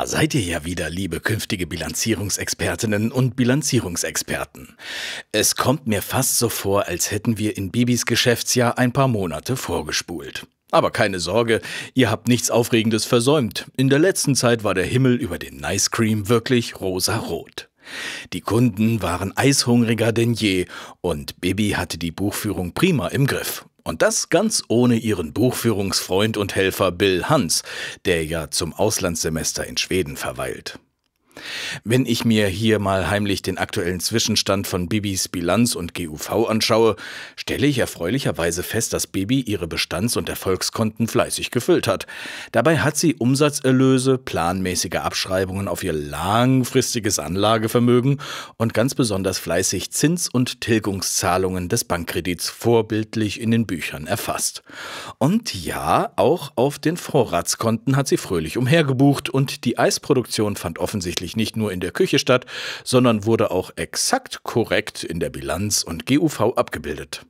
Da seid ihr ja wieder, liebe künftige Bilanzierungsexpertinnen und Bilanzierungsexperten. Es kommt mir fast so vor, als hätten wir in Bibis Geschäftsjahr ein paar Monate vorgespult. Aber keine Sorge, ihr habt nichts Aufregendes versäumt. In der letzten Zeit war der Himmel über den Nice Cream wirklich rosarot. Die Kunden waren eishungriger denn je und Bibi hatte die Buchführung prima im Griff. Und das ganz ohne ihren Buchführungsfreund und Helfer Bill Hans, der ja zum Auslandssemester in Schweden verweilt. Wenn ich mir hier mal heimlich den aktuellen Zwischenstand von Bibis Bilanz und GUV anschaue, stelle ich erfreulicherweise fest, dass Bibi ihre Bestands- und Erfolgskonten fleißig gefüllt hat. Dabei hat sie Umsatzerlöse, planmäßige Abschreibungen auf ihr langfristiges Anlagevermögen und ganz besonders fleißig Zins- und Tilgungszahlungen des Bankkredits vorbildlich in den Büchern erfasst. Und ja, auch auf den Vorratskonten hat sie fröhlich umhergebucht und die Eisproduktion fand offensichtlich natürlich nicht nur in der Küche statt, sondern wurde auch exakt korrekt in der Bilanz und GUV abgebildet.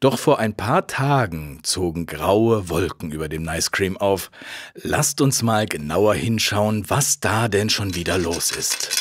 Doch vor ein paar Tagen zogen graue Wolken über dem Nice Cream auf. Lasst uns mal genauer hinschauen, was da denn schon wieder los ist.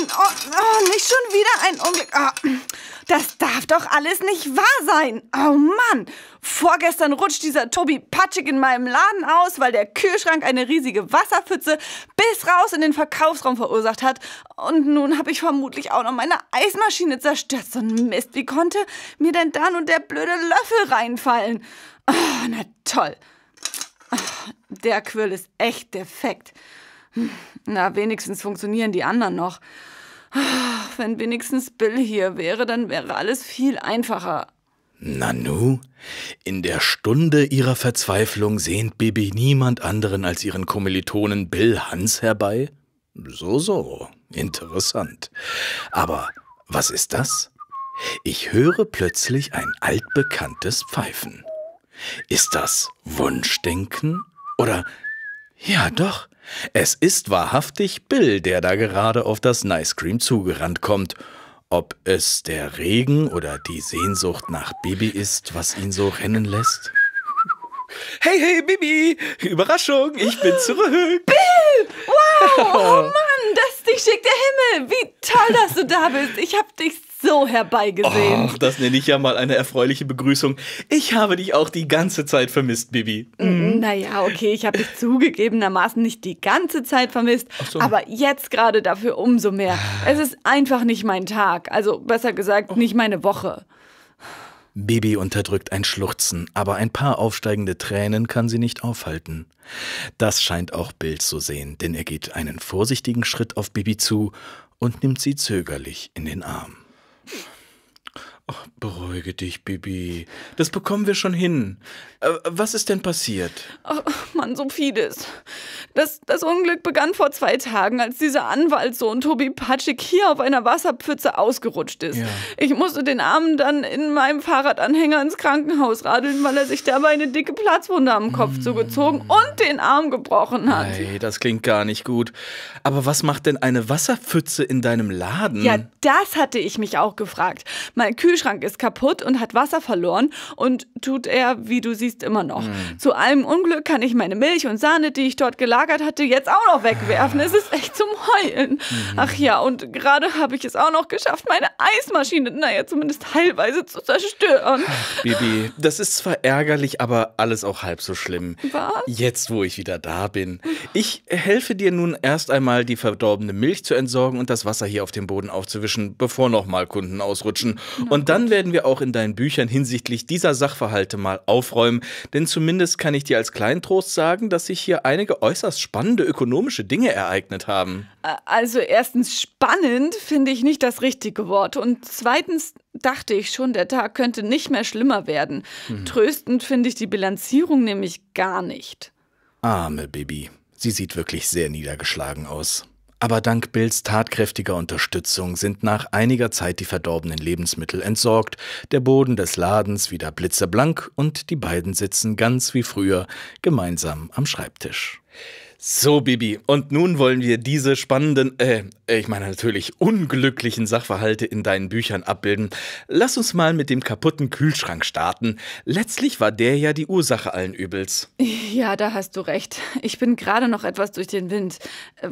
Nein, oh, oh, nicht schon wieder ein Unglück. Oh, das darf doch alles nicht wahr sein. Oh Mann, vorgestern rutscht dieser Tobi patschig in meinem Laden aus, weil der Kühlschrank eine riesige Wasserpfütze bis raus in den Verkaufsraum verursacht hat. Und nun habe ich vermutlich auch noch meine Eismaschine zerstört. So ein Mist, wie konnte mir denn da nun der blöde Löffel reinfallen? Oh, na toll. Oh, der Quirl ist echt defekt. Na, wenigstens funktionieren die anderen noch. Wenn wenigstens Bill hier wäre, dann wäre alles viel einfacher. Nanu? In der Stunde ihrer Verzweiflung sehnt Bibi niemand anderen als ihren Kommilitonen Bill Hans herbei? So, so. Interessant. Aber was ist das? Ich höre plötzlich ein altbekanntes Pfeifen. Ist das Wunschdenken? Oder ja, doch, es ist wahrhaftig Bill, der da gerade auf das Nice Cream zugerannt kommt. Ob es der Regen oder die Sehnsucht nach Bibi ist, was ihn so rennen lässt? Hey, hey, Bibi! Überraschung, ich bin zurück! Bill! Wow! Oh Mann, das ist dich schickt der Himmel! Wie toll, dass du da bist! Ich hab dich so herbeigesehen. Ach, das nenne ich ja mal eine erfreuliche Begrüßung. Ich habe dich auch die ganze Zeit vermisst, Bibi. Mm, mm, mhm. Naja, okay, ich habe dich zugegebenermaßen nicht die ganze Zeit vermisst, so. aber jetzt gerade dafür umso mehr. Es ist einfach nicht mein Tag, also besser gesagt, oh. nicht meine Woche. Bibi unterdrückt ein Schluchzen, aber ein paar aufsteigende Tränen kann sie nicht aufhalten. Das scheint auch Bill zu sehen, denn er geht einen vorsichtigen Schritt auf Bibi zu und nimmt sie zögerlich in den Arm. Oh, beruhige dich, Bibi. Das bekommen wir schon hin. Äh, was ist denn passiert? Ach, oh, Mann, so vieles. Das, das Unglück begann vor zwei Tagen, als dieser Anwaltssohn Tobi Patschik hier auf einer Wasserpfütze ausgerutscht ist. Ja. Ich musste den Armen dann in meinem Fahrradanhänger ins Krankenhaus radeln, weil er sich dabei eine dicke Platzwunde am Kopf mm. zugezogen und den Arm gebrochen hat. Hey, das klingt gar nicht gut. Aber was macht denn eine Wasserpfütze in deinem Laden? Ja, das hatte ich mich auch gefragt. Mein Kühlschrank Kühlschrank ist kaputt und hat Wasser verloren und tut er, wie du siehst, immer noch. Mhm. Zu allem Unglück kann ich meine Milch und Sahne, die ich dort gelagert hatte, jetzt auch noch wegwerfen. Es ist echt zum Heulen. Mhm. Ach ja, und gerade habe ich es auch noch geschafft, meine Eismaschine, naja, zumindest teilweise zu zerstören. Ach, Bibi, das ist zwar ärgerlich, aber alles auch halb so schlimm. Was? Jetzt, wo ich wieder da bin. Ich helfe dir nun erst einmal, die verdorbene Milch zu entsorgen und das Wasser hier auf dem Boden aufzuwischen, bevor nochmal Kunden ausrutschen. Und dann werden wir auch in deinen Büchern hinsichtlich dieser Sachverhalte mal aufräumen, denn zumindest kann ich dir als Kleintrost sagen, dass sich hier einige äußerst spannende ökonomische Dinge ereignet haben. Also erstens spannend finde ich nicht das richtige Wort und zweitens dachte ich schon, der Tag könnte nicht mehr schlimmer werden. Hm. Tröstend finde ich die Bilanzierung nämlich gar nicht. Arme Bibi, sie sieht wirklich sehr niedergeschlagen aus. Aber dank Bills tatkräftiger Unterstützung sind nach einiger Zeit die verdorbenen Lebensmittel entsorgt, der Boden des Ladens wieder blitzeblank und die beiden sitzen ganz wie früher gemeinsam am Schreibtisch. So, Bibi, und nun wollen wir diese spannenden, äh, ich meine natürlich unglücklichen Sachverhalte in deinen Büchern abbilden. Lass uns mal mit dem kaputten Kühlschrank starten. Letztlich war der ja die Ursache allen Übels. Ja, da hast du recht. Ich bin gerade noch etwas durch den Wind.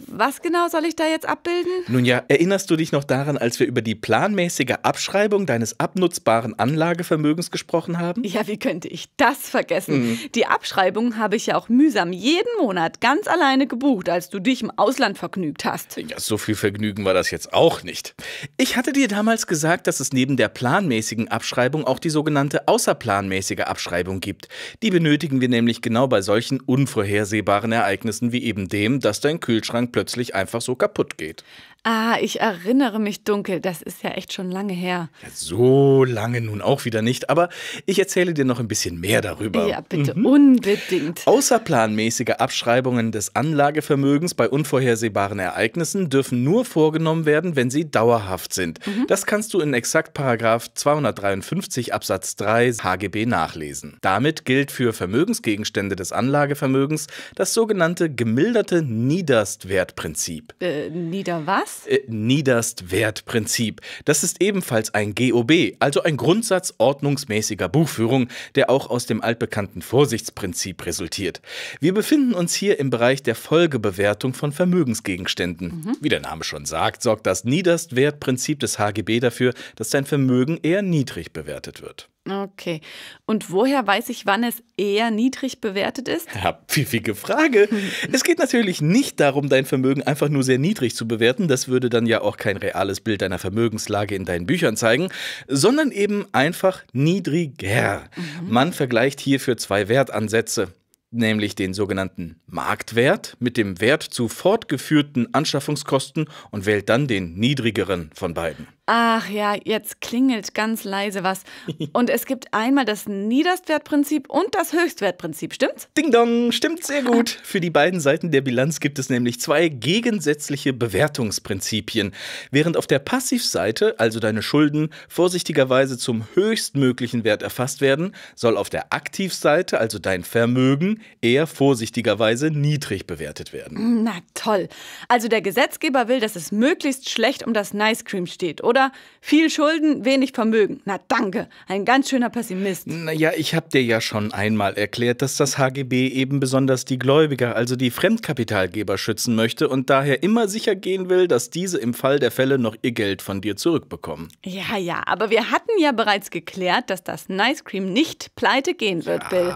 Was genau soll ich da jetzt abbilden? Nun ja, erinnerst du dich noch daran, als wir über die planmäßige Abschreibung deines abnutzbaren Anlagevermögens gesprochen haben? Ja, wie könnte ich das vergessen? Mhm. Die Abschreibung habe ich ja auch mühsam jeden Monat ganz allein alleine gebucht, als du dich im Ausland vergnügt hast. Ja, so viel Vergnügen war das jetzt auch nicht. Ich hatte dir damals gesagt, dass es neben der planmäßigen Abschreibung auch die sogenannte außerplanmäßige Abschreibung gibt. Die benötigen wir nämlich genau bei solchen unvorhersehbaren Ereignissen wie eben dem, dass dein Kühlschrank plötzlich einfach so kaputt geht. Ah, ich erinnere mich dunkel. Das ist ja echt schon lange her. Ja, so lange nun auch wieder nicht. Aber ich erzähle dir noch ein bisschen mehr darüber. Ja, bitte, mhm. unbedingt. Außerplanmäßige Abschreibungen des Anlagevermögens bei unvorhersehbaren Ereignissen dürfen nur vorgenommen werden, wenn sie dauerhaft sind. Mhm. Das kannst du in exakt Paragraf 253 Absatz 3 HGB nachlesen. Damit gilt für Vermögensgegenstände des Anlagevermögens das sogenannte gemilderte Niederstwertprinzip. Äh, nieder was? Äh, Niederstwertprinzip. Das ist ebenfalls ein GOB, also ein Grundsatz ordnungsmäßiger Buchführung, der auch aus dem altbekannten Vorsichtsprinzip resultiert. Wir befinden uns hier im Bereich der Folgebewertung von Vermögensgegenständen. Mhm. Wie der Name schon sagt, sorgt das Niederstwertprinzip des HGB dafür, dass dein Vermögen eher niedrig bewertet wird. Okay. Und woher weiß ich, wann es eher niedrig bewertet ist? Ja, pfiffige Frage. es geht natürlich nicht darum, dein Vermögen einfach nur sehr niedrig zu bewerten. Das würde dann ja auch kein reales Bild deiner Vermögenslage in deinen Büchern zeigen, sondern eben einfach niedriger. Mhm. Man vergleicht hierfür zwei Wertansätze nämlich den sogenannten Marktwert mit dem Wert zu fortgeführten Anschaffungskosten und wählt dann den niedrigeren von beiden. Ach ja, jetzt klingelt ganz leise was. Und es gibt einmal das Niederstwertprinzip und das Höchstwertprinzip, stimmt's? Ding dong, stimmt sehr gut. Für die beiden Seiten der Bilanz gibt es nämlich zwei gegensätzliche Bewertungsprinzipien. Während auf der Passivseite, also deine Schulden, vorsichtigerweise zum höchstmöglichen Wert erfasst werden, soll auf der Aktivseite, also dein Vermögen, eher vorsichtigerweise niedrig bewertet werden. Na toll. Also der Gesetzgeber will, dass es möglichst schlecht um das Nice Cream steht, oder? oder viel Schulden, wenig Vermögen. Na danke, ein ganz schöner Pessimist. Naja, ich habe dir ja schon einmal erklärt, dass das HGB eben besonders die Gläubiger, also die Fremdkapitalgeber schützen möchte und daher immer sicher gehen will, dass diese im Fall der Fälle noch ihr Geld von dir zurückbekommen. Ja, ja, aber wir hatten ja bereits geklärt, dass das Nice Cream nicht pleite gehen wird, ja. Bill.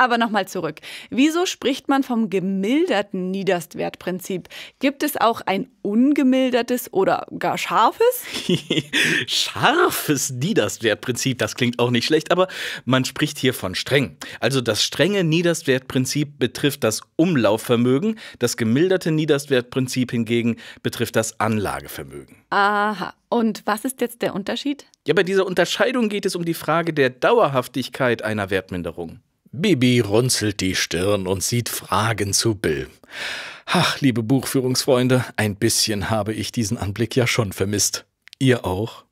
Aber nochmal zurück. Wieso spricht man vom gemilderten Niederstwertprinzip? Gibt es auch ein ungemildertes oder gar scharfes? scharfes Niederstwertprinzip, das klingt auch nicht schlecht, aber man spricht hier von streng. Also das strenge Niederstwertprinzip betrifft das Umlaufvermögen, das gemilderte Niederstwertprinzip hingegen betrifft das Anlagevermögen. Aha. Und was ist jetzt der Unterschied? Ja, bei dieser Unterscheidung geht es um die Frage der Dauerhaftigkeit einer Wertminderung. Bibi runzelt die Stirn und sieht Fragen zu Bill. Ach, liebe Buchführungsfreunde, ein bisschen habe ich diesen Anblick ja schon vermisst. Ihr auch?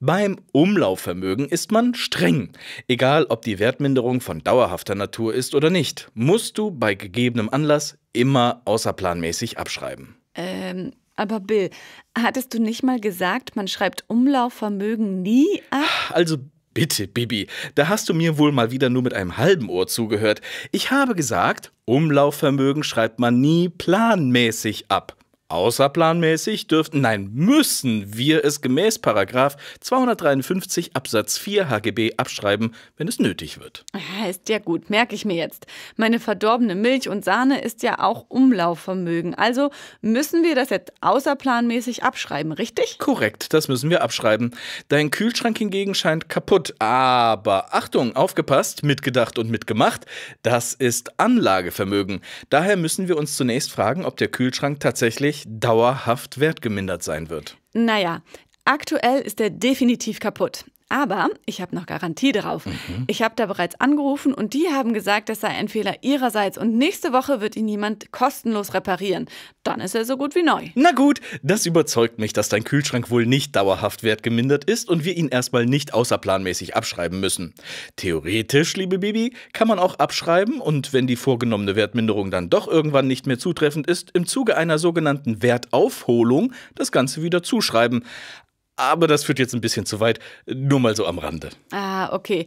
Beim Umlaufvermögen ist man streng. Egal, ob die Wertminderung von dauerhafter Natur ist oder nicht, musst du bei gegebenem Anlass immer außerplanmäßig abschreiben. Ähm, aber Bill, hattest du nicht mal gesagt, man schreibt Umlaufvermögen nie ab? Also Bitte, Bibi, da hast du mir wohl mal wieder nur mit einem halben Ohr zugehört. Ich habe gesagt, Umlaufvermögen schreibt man nie planmäßig ab. Außerplanmäßig dürften, nein, müssen wir es gemäß Paragraf 253 Absatz 4 HGB abschreiben, wenn es nötig wird. ist ja gut, merke ich mir jetzt. Meine verdorbene Milch und Sahne ist ja auch Umlaufvermögen. Also müssen wir das jetzt außerplanmäßig abschreiben, richtig? Korrekt, das müssen wir abschreiben. Dein Kühlschrank hingegen scheint kaputt. Aber Achtung, aufgepasst, mitgedacht und mitgemacht, das ist Anlagevermögen. Daher müssen wir uns zunächst fragen, ob der Kühlschrank tatsächlich dauerhaft wertgemindert sein wird. Naja, aktuell ist er definitiv kaputt. Aber ich habe noch Garantie darauf. Mhm. Ich habe da bereits angerufen und die haben gesagt, das sei ein Fehler ihrerseits und nächste Woche wird ihn jemand kostenlos reparieren. Dann ist er so gut wie neu. Na gut, das überzeugt mich, dass dein Kühlschrank wohl nicht dauerhaft wertgemindert ist und wir ihn erstmal nicht außerplanmäßig abschreiben müssen. Theoretisch, liebe Bibi, kann man auch abschreiben und wenn die vorgenommene Wertminderung dann doch irgendwann nicht mehr zutreffend ist, im Zuge einer sogenannten Wertaufholung das Ganze wieder zuschreiben. Aber das führt jetzt ein bisschen zu weit, nur mal so am Rande. Ah, okay.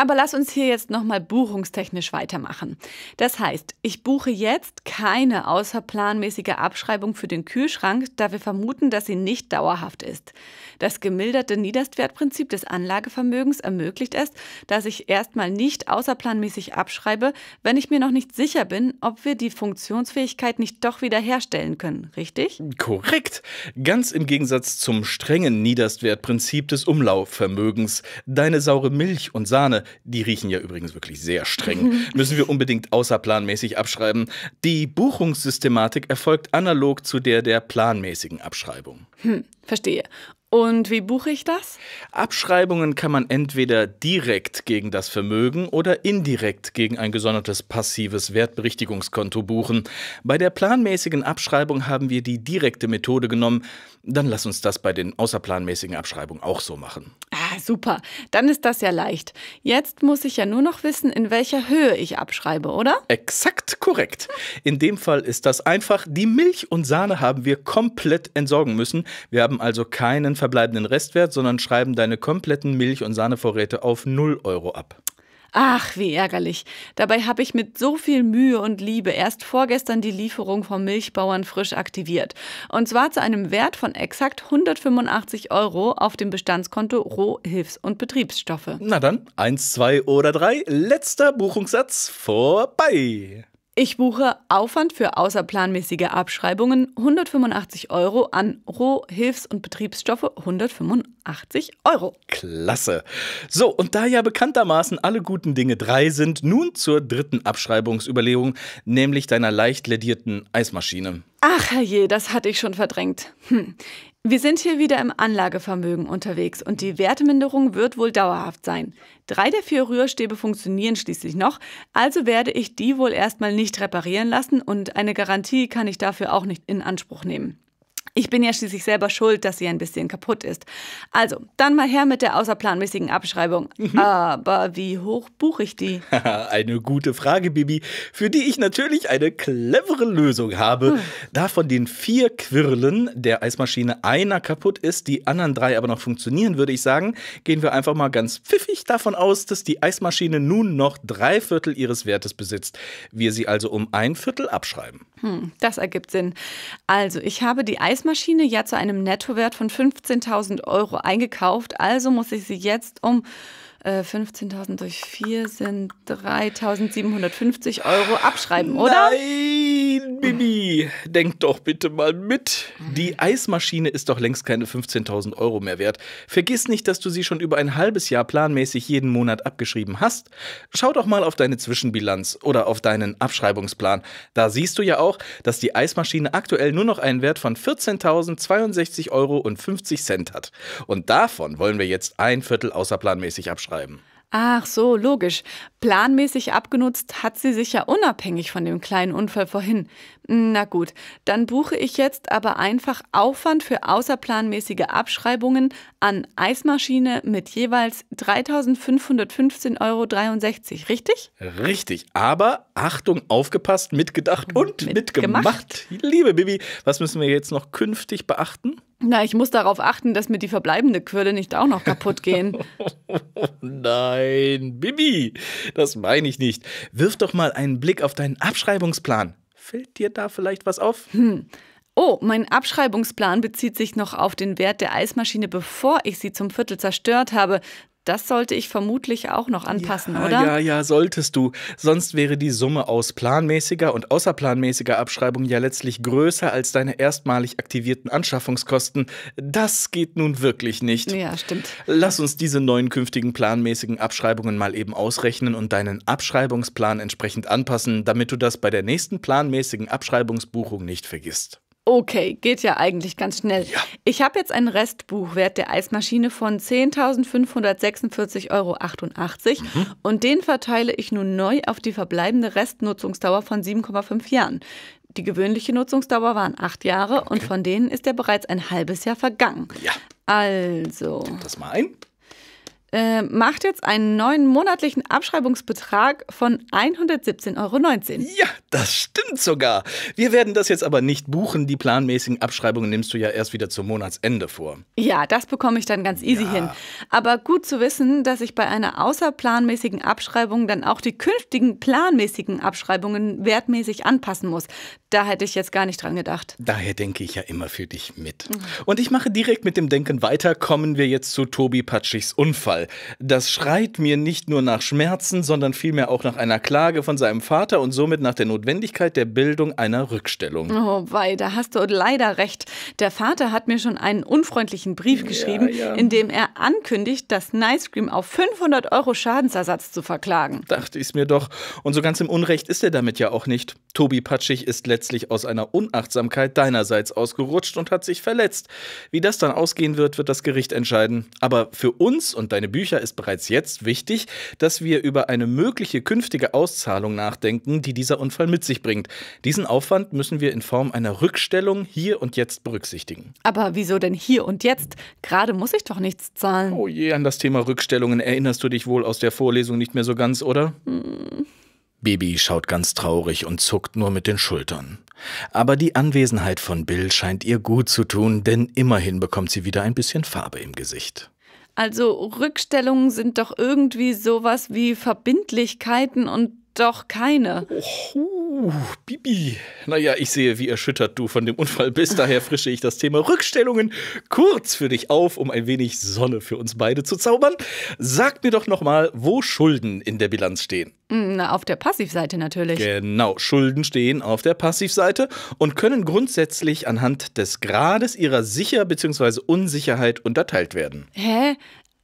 Aber lass uns hier jetzt nochmal buchungstechnisch weitermachen. Das heißt, ich buche jetzt keine außerplanmäßige Abschreibung für den Kühlschrank, da wir vermuten, dass sie nicht dauerhaft ist. Das gemilderte Niederstwertprinzip des Anlagevermögens ermöglicht es, dass ich erstmal nicht außerplanmäßig abschreibe, wenn ich mir noch nicht sicher bin, ob wir die Funktionsfähigkeit nicht doch wiederherstellen können, richtig? Korrekt. Ganz im Gegensatz zum strengen Niederstwertprinzip des Umlaufvermögens. Deine saure Milch und Sahne die riechen ja übrigens wirklich sehr streng, müssen wir unbedingt außerplanmäßig abschreiben. Die Buchungssystematik erfolgt analog zu der der planmäßigen Abschreibung. Hm, verstehe. Und wie buche ich das? Abschreibungen kann man entweder direkt gegen das Vermögen oder indirekt gegen ein gesondertes passives Wertberichtigungskonto buchen. Bei der planmäßigen Abschreibung haben wir die direkte Methode genommen. Dann lass uns das bei den außerplanmäßigen Abschreibungen auch so machen. Ah, super. Dann ist das ja leicht. Jetzt muss ich ja nur noch wissen, in welcher Höhe ich abschreibe, oder? Exakt korrekt. In dem Fall ist das einfach. Die Milch und Sahne haben wir komplett entsorgen müssen. Wir haben also keinen verbleibenden Restwert, sondern schreiben deine kompletten Milch- und Sahnevorräte auf 0 Euro ab. Ach, wie ärgerlich. Dabei habe ich mit so viel Mühe und Liebe erst vorgestern die Lieferung vom Milchbauern frisch aktiviert. Und zwar zu einem Wert von exakt 185 Euro auf dem Bestandskonto Roh-, Hilfs- und Betriebsstoffe. Na dann, eins, zwei oder drei. Letzter Buchungssatz vorbei. Ich buche Aufwand für außerplanmäßige Abschreibungen 185 Euro an Roh-, Hilfs- und Betriebsstoffe 185 Euro. Klasse. So, und da ja bekanntermaßen alle guten Dinge drei sind, nun zur dritten Abschreibungsüberlegung, nämlich deiner leicht lädierten Eismaschine. Ach herrje, das hatte ich schon verdrängt. Hm. Wir sind hier wieder im Anlagevermögen unterwegs und die Werteminderung wird wohl dauerhaft sein. Drei der vier Rührstäbe funktionieren schließlich noch, also werde ich die wohl erstmal nicht reparieren lassen und eine Garantie kann ich dafür auch nicht in Anspruch nehmen. Ich bin ja schließlich selber schuld, dass sie ein bisschen kaputt ist. Also, dann mal her mit der außerplanmäßigen Abschreibung. Mhm. Aber wie hoch buche ich die? eine gute Frage, Bibi, für die ich natürlich eine clevere Lösung habe. Hm. Da von den vier Quirlen der Eismaschine einer kaputt ist, die anderen drei aber noch funktionieren, würde ich sagen, gehen wir einfach mal ganz pfiffig davon aus, dass die Eismaschine nun noch drei Viertel ihres Wertes besitzt. Wir sie also um ein Viertel abschreiben. Hm, das ergibt Sinn. Also, ich habe die Eismaschine Eismaschine ja zu einem Nettowert von 15.000 Euro eingekauft, also muss ich sie jetzt um 15.000 äh, durch 4 sind 3.750 Euro abschreiben, oder? Nein, Bibi, denk doch bitte mal mit. Die Eismaschine ist doch längst keine 15.000 Euro mehr wert. Vergiss nicht, dass du sie schon über ein halbes Jahr planmäßig jeden Monat abgeschrieben hast. Schau doch mal auf deine Zwischenbilanz oder auf deinen Abschreibungsplan. Da siehst du ja auch, dass die Eismaschine aktuell nur noch einen Wert von 14.062,50 Euro hat. Und davon wollen wir jetzt ein Viertel außerplanmäßig abschreiben schreiben. Ach so, logisch. Planmäßig abgenutzt hat sie sich ja unabhängig von dem kleinen Unfall vorhin. Na gut, dann buche ich jetzt aber einfach Aufwand für außerplanmäßige Abschreibungen an Eismaschine mit jeweils 3.515,63 Euro, richtig? Richtig, aber Achtung, aufgepasst, mitgedacht und mitgemacht. mitgemacht. Liebe Bibi, was müssen wir jetzt noch künftig beachten? Na, ich muss darauf achten, dass mir die verbleibende Quirle nicht auch noch kaputt gehen. Nein, Bibi, das meine ich nicht. Wirf doch mal einen Blick auf deinen Abschreibungsplan. Fällt dir da vielleicht was auf? Hm. Oh, mein Abschreibungsplan bezieht sich noch auf den Wert der Eismaschine, bevor ich sie zum Viertel zerstört habe. Das sollte ich vermutlich auch noch anpassen, ja, oder? Ja, ja, solltest du. Sonst wäre die Summe aus planmäßiger und außerplanmäßiger Abschreibung ja letztlich größer als deine erstmalig aktivierten Anschaffungskosten. Das geht nun wirklich nicht. Ja, stimmt. Lass uns diese neuen künftigen planmäßigen Abschreibungen mal eben ausrechnen und deinen Abschreibungsplan entsprechend anpassen, damit du das bei der nächsten planmäßigen Abschreibungsbuchung nicht vergisst. Okay, geht ja eigentlich ganz schnell. Ja. Ich habe jetzt einen Restbuchwert der Eismaschine von 10.546,88 Euro mhm. und den verteile ich nun neu auf die verbleibende Restnutzungsdauer von 7,5 Jahren. Die gewöhnliche Nutzungsdauer waren acht Jahre okay. und von denen ist ja bereits ein halbes Jahr vergangen. Ja. Also. Gib das mal ein äh, macht jetzt einen neuen monatlichen Abschreibungsbetrag von 117,19 Euro. Ja, das stimmt sogar. Wir werden das jetzt aber nicht buchen. Die planmäßigen Abschreibungen nimmst du ja erst wieder zum Monatsende vor. Ja, das bekomme ich dann ganz easy ja. hin. Aber gut zu wissen, dass ich bei einer außerplanmäßigen Abschreibung dann auch die künftigen planmäßigen Abschreibungen wertmäßig anpassen muss. Da hätte ich jetzt gar nicht dran gedacht. Daher denke ich ja immer für dich mit. Mhm. Und ich mache direkt mit dem Denken weiter. Kommen wir jetzt zu Tobi Patschigs Unfall. Unfall. Das schreit mir nicht nur nach Schmerzen, sondern vielmehr auch nach einer Klage von seinem Vater und somit nach der Notwendigkeit der Bildung einer Rückstellung. Oh, wei, da hast du leider recht. Der Vater hat mir schon einen unfreundlichen Brief geschrieben, ja, ja. in dem er ankündigt, das Nice Cream auf 500 Euro Schadensersatz zu verklagen. Dachte ich mir doch. Und so ganz im Unrecht ist er damit ja auch nicht. Tobi Patschig ist letztlich aus einer Unachtsamkeit deinerseits ausgerutscht und hat sich verletzt. Wie das dann ausgehen wird, wird das Gericht entscheiden. Aber für uns und deine meine Bücher ist bereits jetzt wichtig, dass wir über eine mögliche künftige Auszahlung nachdenken, die dieser Unfall mit sich bringt. Diesen Aufwand müssen wir in Form einer Rückstellung hier und jetzt berücksichtigen. Aber wieso denn hier und jetzt? Gerade muss ich doch nichts zahlen. Oh je, an das Thema Rückstellungen erinnerst du dich wohl aus der Vorlesung nicht mehr so ganz, oder? Hm. Bibi schaut ganz traurig und zuckt nur mit den Schultern. Aber die Anwesenheit von Bill scheint ihr gut zu tun, denn immerhin bekommt sie wieder ein bisschen Farbe im Gesicht. Also Rückstellungen sind doch irgendwie sowas wie Verbindlichkeiten und doch keine. Oh, Bibi. Naja, ich sehe, wie erschüttert du von dem Unfall bist. Daher frische ich das Thema Rückstellungen kurz für dich auf, um ein wenig Sonne für uns beide zu zaubern. Sag mir doch nochmal, wo Schulden in der Bilanz stehen. Mm, na, auf der Passivseite natürlich. Genau, Schulden stehen auf der Passivseite und können grundsätzlich anhand des Grades ihrer Sicher- bzw. Unsicherheit unterteilt werden. Hä?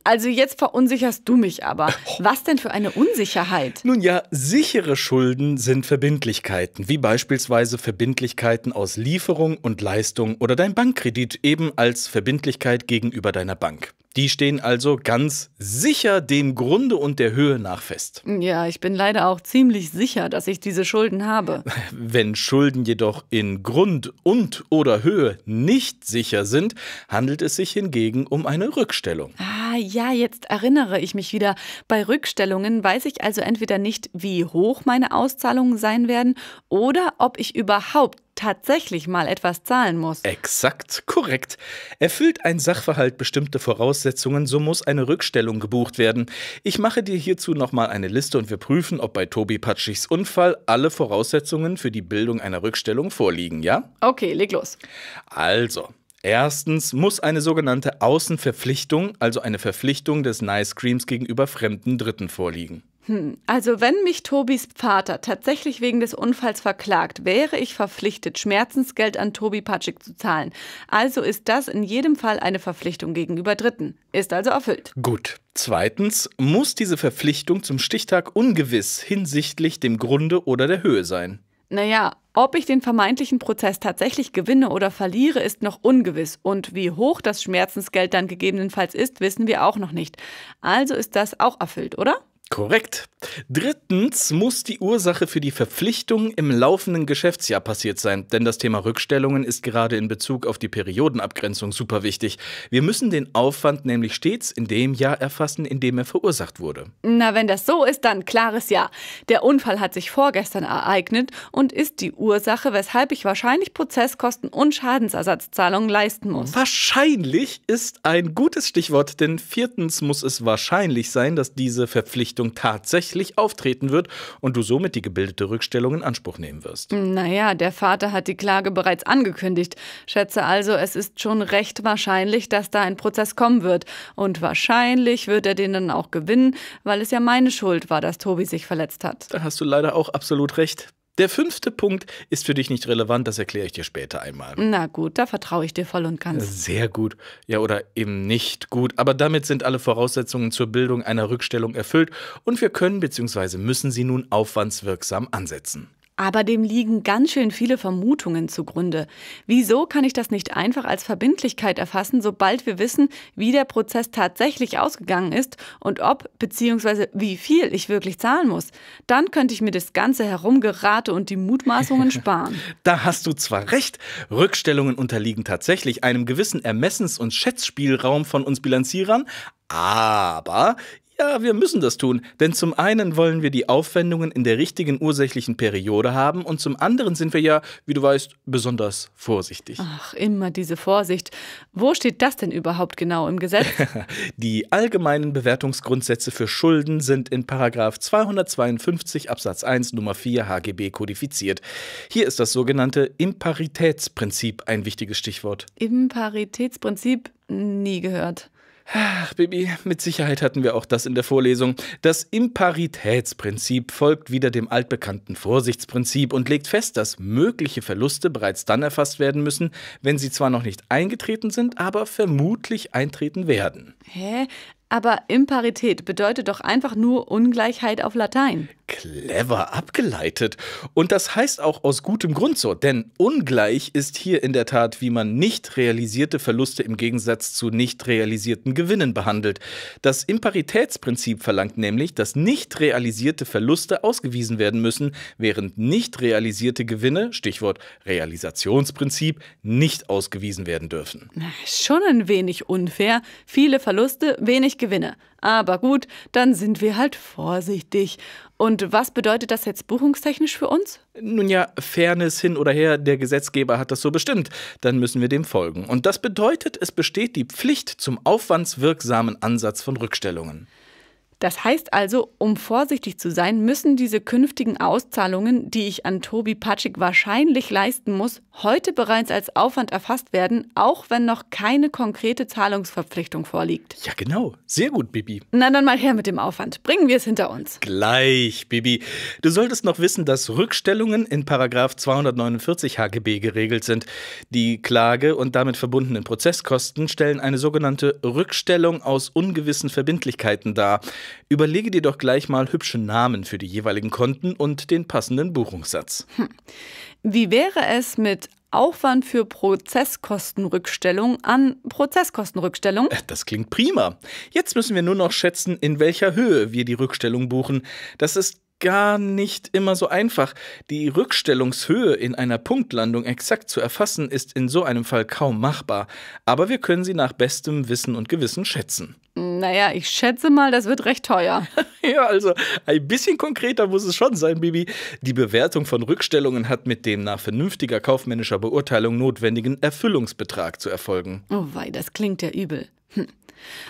Also jetzt verunsicherst du mich aber. Oh. Was denn für eine Unsicherheit? Nun ja, sichere Schulden sind Verbindlichkeiten, wie beispielsweise Verbindlichkeiten aus Lieferung und Leistung oder dein Bankkredit eben als Verbindlichkeit gegenüber deiner Bank. Die stehen also ganz sicher dem Grunde und der Höhe nach fest. Ja, ich bin leider auch ziemlich sicher, dass ich diese Schulden habe. Wenn Schulden jedoch in Grund und oder Höhe nicht sicher sind, handelt es sich hingegen um eine Rückstellung. Ah ja, jetzt erinnere ich mich wieder. Bei Rückstellungen weiß ich also entweder nicht, wie hoch meine Auszahlungen sein werden oder ob ich überhaupt tatsächlich mal etwas zahlen muss. Exakt, korrekt. Erfüllt ein Sachverhalt bestimmte Voraussetzungen, so muss eine Rückstellung gebucht werden. Ich mache dir hierzu nochmal eine Liste und wir prüfen, ob bei Tobi Patschichs Unfall alle Voraussetzungen für die Bildung einer Rückstellung vorliegen, ja? Okay, leg los. Also, Erstens muss eine sogenannte Außenverpflichtung, also eine Verpflichtung des Nice Creams gegenüber fremden Dritten vorliegen. Hm, also wenn mich Tobis Vater tatsächlich wegen des Unfalls verklagt, wäre ich verpflichtet, Schmerzensgeld an Tobi Patschik zu zahlen. Also ist das in jedem Fall eine Verpflichtung gegenüber Dritten. Ist also erfüllt. Gut. Zweitens muss diese Verpflichtung zum Stichtag ungewiss hinsichtlich dem Grunde oder der Höhe sein. Naja, ob ich den vermeintlichen Prozess tatsächlich gewinne oder verliere, ist noch ungewiss. Und wie hoch das Schmerzensgeld dann gegebenenfalls ist, wissen wir auch noch nicht. Also ist das auch erfüllt, oder? Korrekt. Drittens muss die Ursache für die Verpflichtung im laufenden Geschäftsjahr passiert sein, denn das Thema Rückstellungen ist gerade in Bezug auf die Periodenabgrenzung super wichtig. Wir müssen den Aufwand nämlich stets in dem Jahr erfassen, in dem er verursacht wurde. Na, wenn das so ist, dann klares Ja. Der Unfall hat sich vorgestern ereignet und ist die Ursache, weshalb ich wahrscheinlich Prozesskosten und Schadensersatzzahlungen leisten muss. Wahrscheinlich ist ein gutes Stichwort, denn viertens muss es wahrscheinlich sein, dass diese Verpflichtung Richtung tatsächlich auftreten wird und du somit die gebildete Rückstellung in Anspruch nehmen wirst. Naja, der Vater hat die Klage bereits angekündigt. Schätze also, es ist schon recht wahrscheinlich, dass da ein Prozess kommen wird. Und wahrscheinlich wird er den dann auch gewinnen, weil es ja meine Schuld war, dass Tobi sich verletzt hat. Da hast du leider auch absolut recht. Der fünfte Punkt ist für dich nicht relevant, das erkläre ich dir später einmal. Na gut, da vertraue ich dir voll und ganz. Sehr gut. Ja, oder eben nicht gut. Aber damit sind alle Voraussetzungen zur Bildung einer Rückstellung erfüllt und wir können bzw. müssen sie nun aufwandswirksam ansetzen. Aber dem liegen ganz schön viele Vermutungen zugrunde. Wieso kann ich das nicht einfach als Verbindlichkeit erfassen, sobald wir wissen, wie der Prozess tatsächlich ausgegangen ist und ob bzw. wie viel ich wirklich zahlen muss? Dann könnte ich mir das ganze Herumgerate und die Mutmaßungen sparen. da hast du zwar recht, Rückstellungen unterliegen tatsächlich einem gewissen Ermessens- und Schätzspielraum von uns Bilanzierern, aber ja, wir müssen das tun, denn zum einen wollen wir die Aufwendungen in der richtigen ursächlichen Periode haben und zum anderen sind wir ja, wie du weißt, besonders vorsichtig. Ach, immer diese Vorsicht. Wo steht das denn überhaupt genau im Gesetz? die allgemeinen Bewertungsgrundsätze für Schulden sind in Paragraf 252 Absatz 1 Nummer 4 HGB kodifiziert. Hier ist das sogenannte Imparitätsprinzip ein wichtiges Stichwort. Imparitätsprinzip nie gehört. Ach, Baby, mit Sicherheit hatten wir auch das in der Vorlesung. Das Imparitätsprinzip folgt wieder dem altbekannten Vorsichtsprinzip und legt fest, dass mögliche Verluste bereits dann erfasst werden müssen, wenn sie zwar noch nicht eingetreten sind, aber vermutlich eintreten werden. Hä? Aber Imparität bedeutet doch einfach nur Ungleichheit auf Latein. Clever abgeleitet. Und das heißt auch aus gutem Grund so, denn ungleich ist hier in der Tat, wie man nicht realisierte Verluste im Gegensatz zu nicht realisierten Gewinnen behandelt. Das Imparitätsprinzip verlangt nämlich, dass nicht realisierte Verluste ausgewiesen werden müssen, während nicht realisierte Gewinne, Stichwort Realisationsprinzip, nicht ausgewiesen werden dürfen. Schon ein wenig unfair. Viele Verluste, wenig Gewinne gewinne. Aber gut, dann sind wir halt vorsichtig. Und was bedeutet das jetzt buchungstechnisch für uns? Nun ja, Fairness hin oder her, der Gesetzgeber hat das so bestimmt. Dann müssen wir dem folgen. Und das bedeutet, es besteht die Pflicht zum aufwandswirksamen Ansatz von Rückstellungen. Das heißt also, um vorsichtig zu sein, müssen diese künftigen Auszahlungen, die ich an Tobi Patschik wahrscheinlich leisten muss, heute bereits als Aufwand erfasst werden, auch wenn noch keine konkrete Zahlungsverpflichtung vorliegt. Ja, genau. Sehr gut, Bibi. Na dann mal her mit dem Aufwand. Bringen wir es hinter uns. Gleich, Bibi. Du solltest noch wissen, dass Rückstellungen in Paragraf 249 HGB geregelt sind. Die Klage und damit verbundenen Prozesskosten stellen eine sogenannte Rückstellung aus ungewissen Verbindlichkeiten dar. Überlege dir doch gleich mal hübsche Namen für die jeweiligen Konten und den passenden Buchungssatz. Hm. Wie wäre es mit Aufwand für Prozesskostenrückstellung an Prozesskostenrückstellung? Äh, das klingt prima. Jetzt müssen wir nur noch schätzen, in welcher Höhe wir die Rückstellung buchen. Das ist gar nicht immer so einfach. Die Rückstellungshöhe in einer Punktlandung exakt zu erfassen, ist in so einem Fall kaum machbar. Aber wir können sie nach bestem Wissen und Gewissen schätzen. Naja, ich schätze mal, das wird recht teuer. ja, also ein bisschen konkreter muss es schon sein, Bibi. Die Bewertung von Rückstellungen hat mit dem nach vernünftiger kaufmännischer Beurteilung notwendigen Erfüllungsbetrag zu erfolgen. Oh wei, das klingt ja übel. Hm.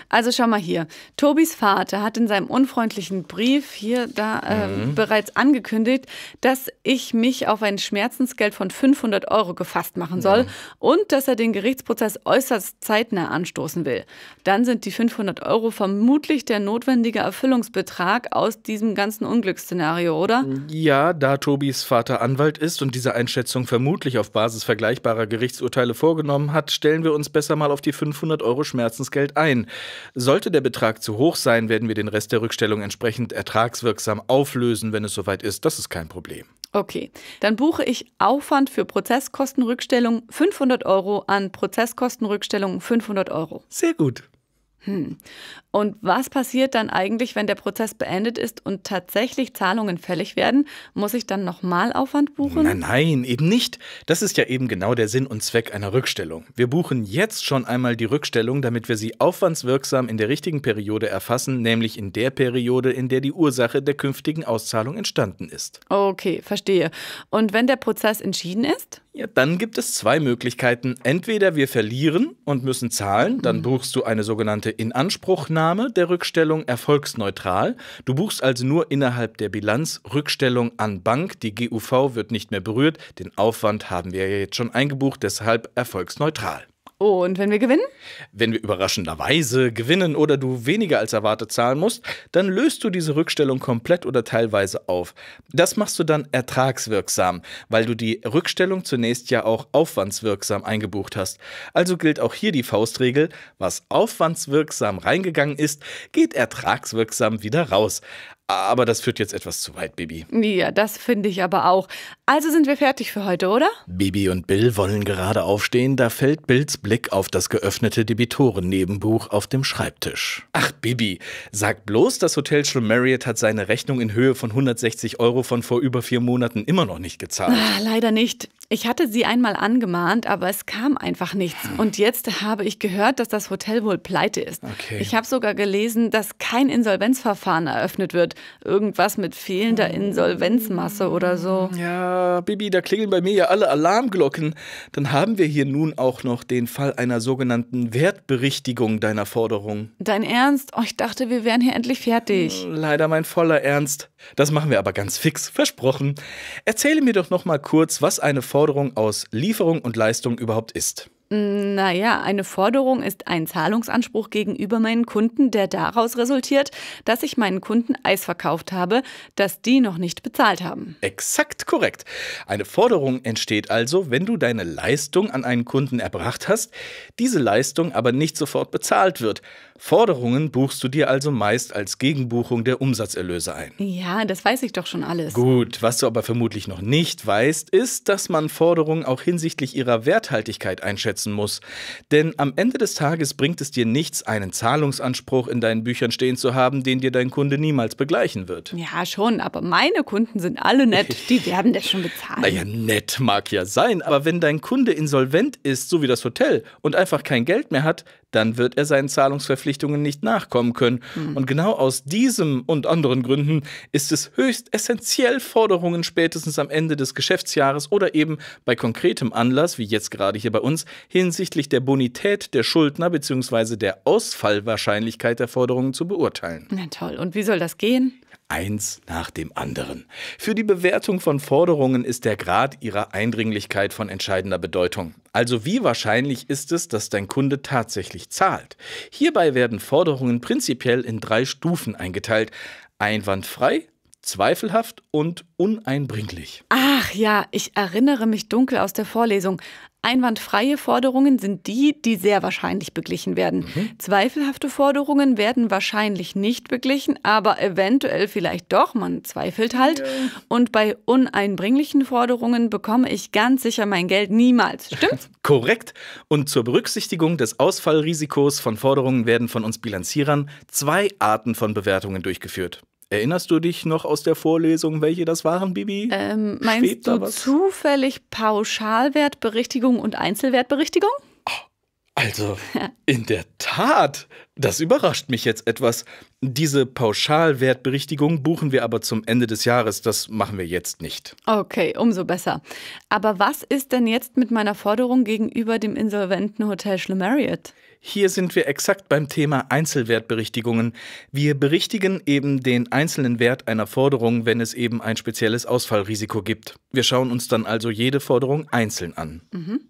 Also schau mal hier. Tobis Vater hat in seinem unfreundlichen Brief hier da äh, mhm. bereits angekündigt, dass ich mich auf ein Schmerzensgeld von 500 Euro gefasst machen soll mhm. und dass er den Gerichtsprozess äußerst zeitnah anstoßen will. Dann sind die 500 Euro vermutlich der notwendige Erfüllungsbetrag aus diesem ganzen Unglücksszenario, oder? Ja, da Tobis Vater Anwalt ist und diese Einschätzung vermutlich auf Basis vergleichbarer Gerichtsurteile vorgenommen hat, stellen wir uns besser mal auf die 500 Euro Schmerzensgeld ein ein. Sollte der Betrag zu hoch sein, werden wir den Rest der Rückstellung entsprechend ertragswirksam auflösen, wenn es soweit ist. Das ist kein Problem. Okay, dann buche ich Aufwand für Prozesskostenrückstellung 500 Euro an Prozesskostenrückstellung 500 Euro. Sehr gut. Hm. Und was passiert dann eigentlich, wenn der Prozess beendet ist und tatsächlich Zahlungen fällig werden? Muss ich dann nochmal Aufwand buchen? Nein, nein, eben nicht. Das ist ja eben genau der Sinn und Zweck einer Rückstellung. Wir buchen jetzt schon einmal die Rückstellung, damit wir sie aufwandswirksam in der richtigen Periode erfassen, nämlich in der Periode, in der die Ursache der künftigen Auszahlung entstanden ist. Okay, verstehe. Und wenn der Prozess entschieden ist? Ja, dann gibt es zwei Möglichkeiten. Entweder wir verlieren und müssen zahlen, dann buchst du eine sogenannte Inanspruchnahme der Rückstellung erfolgsneutral. Du buchst also nur innerhalb der Bilanz Rückstellung an Bank, die GUV wird nicht mehr berührt, den Aufwand haben wir ja jetzt schon eingebucht, deshalb erfolgsneutral. Und wenn wir gewinnen? Wenn wir überraschenderweise gewinnen oder du weniger als erwartet zahlen musst, dann löst du diese Rückstellung komplett oder teilweise auf. Das machst du dann ertragswirksam, weil du die Rückstellung zunächst ja auch aufwandswirksam eingebucht hast. Also gilt auch hier die Faustregel, was aufwandswirksam reingegangen ist, geht ertragswirksam wieder raus. Aber das führt jetzt etwas zu weit, Baby. Ja, das finde ich aber auch. Also sind wir fertig für heute, oder? Bibi und Bill wollen gerade aufstehen, da fällt Bills Blick auf das geöffnete Debitorennebenbuch auf dem Schreibtisch. Ach, Bibi, sag bloß, das Hotel Shul Marriott hat seine Rechnung in Höhe von 160 Euro von vor über vier Monaten immer noch nicht gezahlt. Ach, leider nicht. Ich hatte sie einmal angemahnt, aber es kam einfach nichts. Hm. Und jetzt habe ich gehört, dass das Hotel wohl pleite ist. Okay. Ich habe sogar gelesen, dass kein Insolvenzverfahren eröffnet wird. Irgendwas mit fehlender hm. Insolvenzmasse oder so. Ja, äh, Bibi, da klingeln bei mir ja alle Alarmglocken, dann haben wir hier nun auch noch den Fall einer sogenannten Wertberichtigung deiner Forderung. Dein Ernst? Oh, ich dachte, wir wären hier endlich fertig. Hm, leider mein voller Ernst. Das machen wir aber ganz fix, versprochen. Erzähle mir doch noch mal kurz, was eine Forderung aus Lieferung und Leistung überhaupt ist. Naja, eine Forderung ist ein Zahlungsanspruch gegenüber meinen Kunden, der daraus resultiert, dass ich meinen Kunden Eis verkauft habe, das die noch nicht bezahlt haben. Exakt korrekt. Eine Forderung entsteht also, wenn du deine Leistung an einen Kunden erbracht hast, diese Leistung aber nicht sofort bezahlt wird. Forderungen buchst du dir also meist als Gegenbuchung der Umsatzerlöse ein. Ja, das weiß ich doch schon alles. Gut, was du aber vermutlich noch nicht weißt, ist, dass man Forderungen auch hinsichtlich ihrer Werthaltigkeit einschätzt setzen muss. Denn am Ende des Tages bringt es dir nichts, einen Zahlungsanspruch in deinen Büchern stehen zu haben, den dir dein Kunde niemals begleichen wird. Ja, schon, aber meine Kunden sind alle nett. Die werden das schon bezahlen. naja, nett mag ja sein, aber wenn dein Kunde insolvent ist, so wie das Hotel, und einfach kein Geld mehr hat, dann wird er seinen Zahlungsverpflichtungen nicht nachkommen können. Mhm. Und genau aus diesem und anderen Gründen ist es höchst essentiell, Forderungen spätestens am Ende des Geschäftsjahres oder eben bei konkretem Anlass, wie jetzt gerade hier bei uns, hinsichtlich der Bonität der Schuldner bzw. der Ausfallwahrscheinlichkeit der Forderungen zu beurteilen. Na toll, und wie soll das gehen? eins nach dem anderen. Für die Bewertung von Forderungen ist der Grad ihrer Eindringlichkeit von entscheidender Bedeutung. Also wie wahrscheinlich ist es, dass dein Kunde tatsächlich zahlt? Hierbei werden Forderungen prinzipiell in drei Stufen eingeteilt. Einwandfrei, zweifelhaft und uneinbringlich. Ach ja, ich erinnere mich dunkel aus der Vorlesung. Einwandfreie Forderungen sind die, die sehr wahrscheinlich beglichen werden. Mhm. Zweifelhafte Forderungen werden wahrscheinlich nicht beglichen, aber eventuell vielleicht doch, man zweifelt halt. Ja. Und bei uneinbringlichen Forderungen bekomme ich ganz sicher mein Geld niemals. Stimmt? Korrekt. Und zur Berücksichtigung des Ausfallrisikos von Forderungen werden von uns Bilanzierern zwei Arten von Bewertungen durchgeführt. Erinnerst du dich noch aus der Vorlesung, welche das waren, Bibi? Ähm, meinst Steht du zufällig Pauschalwertberichtigung und Einzelwertberichtigung? Ah, also, in der Tat, das überrascht mich jetzt etwas. Diese Pauschalwertberichtigung buchen wir aber zum Ende des Jahres. Das machen wir jetzt nicht. Okay, umso besser. Aber was ist denn jetzt mit meiner Forderung gegenüber dem insolventen Hotel Schlemariot? Hier sind wir exakt beim Thema Einzelwertberichtigungen. Wir berichtigen eben den einzelnen Wert einer Forderung, wenn es eben ein spezielles Ausfallrisiko gibt. Wir schauen uns dann also jede Forderung einzeln an. Mhm.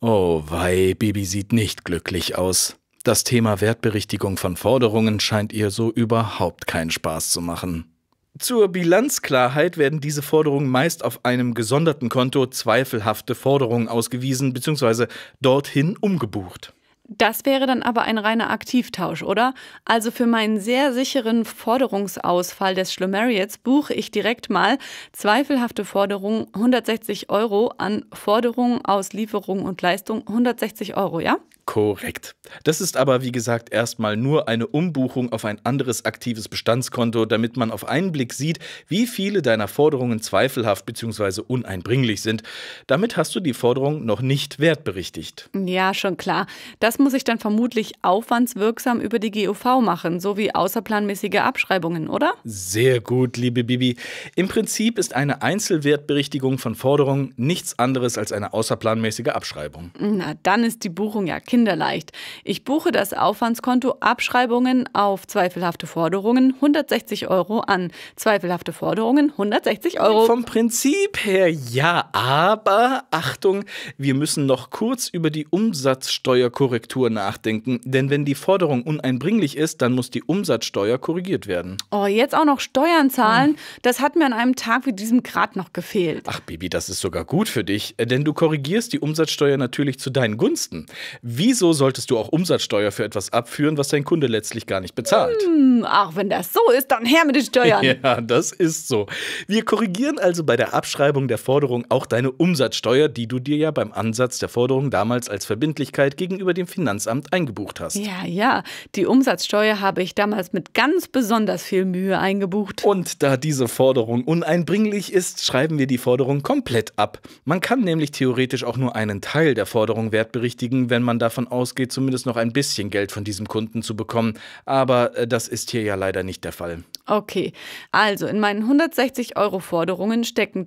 Oh wei, Bibi sieht nicht glücklich aus. Das Thema Wertberichtigung von Forderungen scheint ihr so überhaupt keinen Spaß zu machen. Zur Bilanzklarheit werden diese Forderungen meist auf einem gesonderten Konto zweifelhafte Forderungen ausgewiesen bzw. dorthin umgebucht. Das wäre dann aber ein reiner Aktivtausch, oder? Also für meinen sehr sicheren Forderungsausfall des Schlummeriats buche ich direkt mal zweifelhafte Forderungen 160 Euro an Forderungen aus Lieferung und Leistung 160 Euro, ja? Korrekt. Das ist aber, wie gesagt, erstmal nur eine Umbuchung auf ein anderes aktives Bestandskonto, damit man auf einen Blick sieht, wie viele deiner Forderungen zweifelhaft bzw. uneinbringlich sind. Damit hast du die Forderung noch nicht wertberichtigt. Ja, schon klar. Das muss ich dann vermutlich aufwandswirksam über die GUV machen, sowie außerplanmäßige Abschreibungen, oder? Sehr gut, liebe Bibi. Im Prinzip ist eine Einzelwertberichtigung von Forderungen nichts anderes als eine außerplanmäßige Abschreibung. Na, dann ist die Buchung ja kind kinderleicht. Ich buche das Aufwandskonto Abschreibungen auf zweifelhafte Forderungen 160 Euro an. Zweifelhafte Forderungen 160 Euro. Vom Prinzip her ja, aber Achtung, wir müssen noch kurz über die Umsatzsteuerkorrektur nachdenken. Denn wenn die Forderung uneinbringlich ist, dann muss die Umsatzsteuer korrigiert werden. Oh, jetzt auch noch Steuern zahlen? Das hat mir an einem Tag wie diesem gerade noch gefehlt. Ach, Bibi, das ist sogar gut für dich, denn du korrigierst die Umsatzsteuer natürlich zu deinen Gunsten. Wie Wieso solltest du auch Umsatzsteuer für etwas abführen, was dein Kunde letztlich gar nicht bezahlt? Hm, auch wenn das so ist, dann her mit den Steuern. Ja, das ist so. Wir korrigieren also bei der Abschreibung der Forderung auch deine Umsatzsteuer, die du dir ja beim Ansatz der Forderung damals als Verbindlichkeit gegenüber dem Finanzamt eingebucht hast. Ja, ja. Die Umsatzsteuer habe ich damals mit ganz besonders viel Mühe eingebucht. Und da diese Forderung uneinbringlich ist, schreiben wir die Forderung komplett ab. Man kann nämlich theoretisch auch nur einen Teil der Forderung wertberichtigen, wenn man dafür davon ausgeht, zumindest noch ein bisschen Geld von diesem Kunden zu bekommen. Aber äh, das ist hier ja leider nicht der Fall. Okay, also in meinen 160 Euro Forderungen stecken 10,47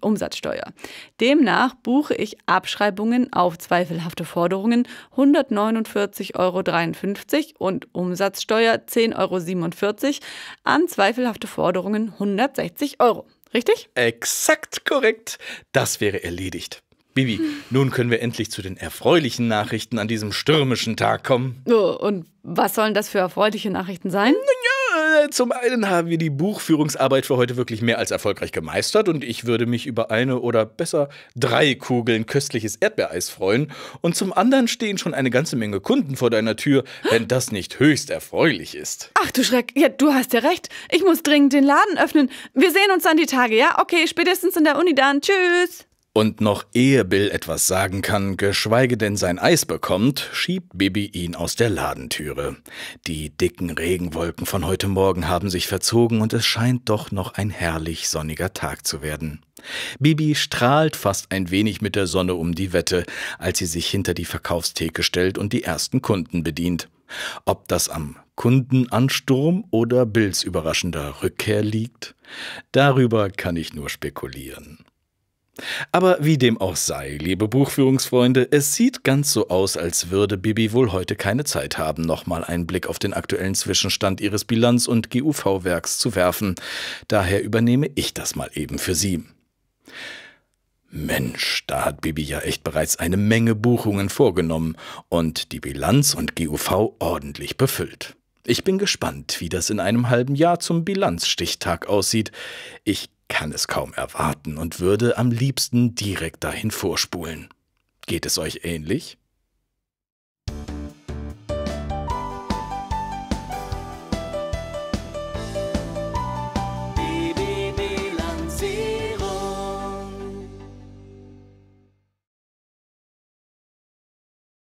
Euro Umsatzsteuer. Demnach buche ich Abschreibungen auf zweifelhafte Forderungen 149,53 Euro und Umsatzsteuer 10,47 Euro an zweifelhafte Forderungen 160 Euro. Richtig? Exakt korrekt. Das wäre erledigt. Bibi, nun können wir endlich zu den erfreulichen Nachrichten an diesem stürmischen Tag kommen. und was sollen das für erfreuliche Nachrichten sein? Ja, äh, zum einen haben wir die Buchführungsarbeit für heute wirklich mehr als erfolgreich gemeistert und ich würde mich über eine oder besser drei Kugeln köstliches Erdbeereis freuen. Und zum anderen stehen schon eine ganze Menge Kunden vor deiner Tür, wenn das nicht höchst erfreulich ist. Ach du Schreck, ja, du hast ja recht. Ich muss dringend den Laden öffnen. Wir sehen uns dann die Tage, ja? Okay, spätestens in der Uni dann. Tschüss. Und noch ehe Bill etwas sagen kann, geschweige denn sein Eis bekommt, schiebt Bibi ihn aus der Ladentüre. Die dicken Regenwolken von heute Morgen haben sich verzogen und es scheint doch noch ein herrlich sonniger Tag zu werden. Bibi strahlt fast ein wenig mit der Sonne um die Wette, als sie sich hinter die Verkaufstheke stellt und die ersten Kunden bedient. Ob das am Kundenansturm oder Bills überraschender Rückkehr liegt, darüber kann ich nur spekulieren. Aber wie dem auch sei, liebe Buchführungsfreunde, es sieht ganz so aus, als würde Bibi wohl heute keine Zeit haben, nochmal einen Blick auf den aktuellen Zwischenstand ihres Bilanz- und GUV-Werks zu werfen. Daher übernehme ich das mal eben für sie. Mensch, da hat Bibi ja echt bereits eine Menge Buchungen vorgenommen und die Bilanz und GUV ordentlich befüllt. Ich bin gespannt, wie das in einem halben Jahr zum Bilanzstichtag aussieht. Ich kann es kaum erwarten und würde am liebsten direkt dahin vorspulen. Geht es euch ähnlich?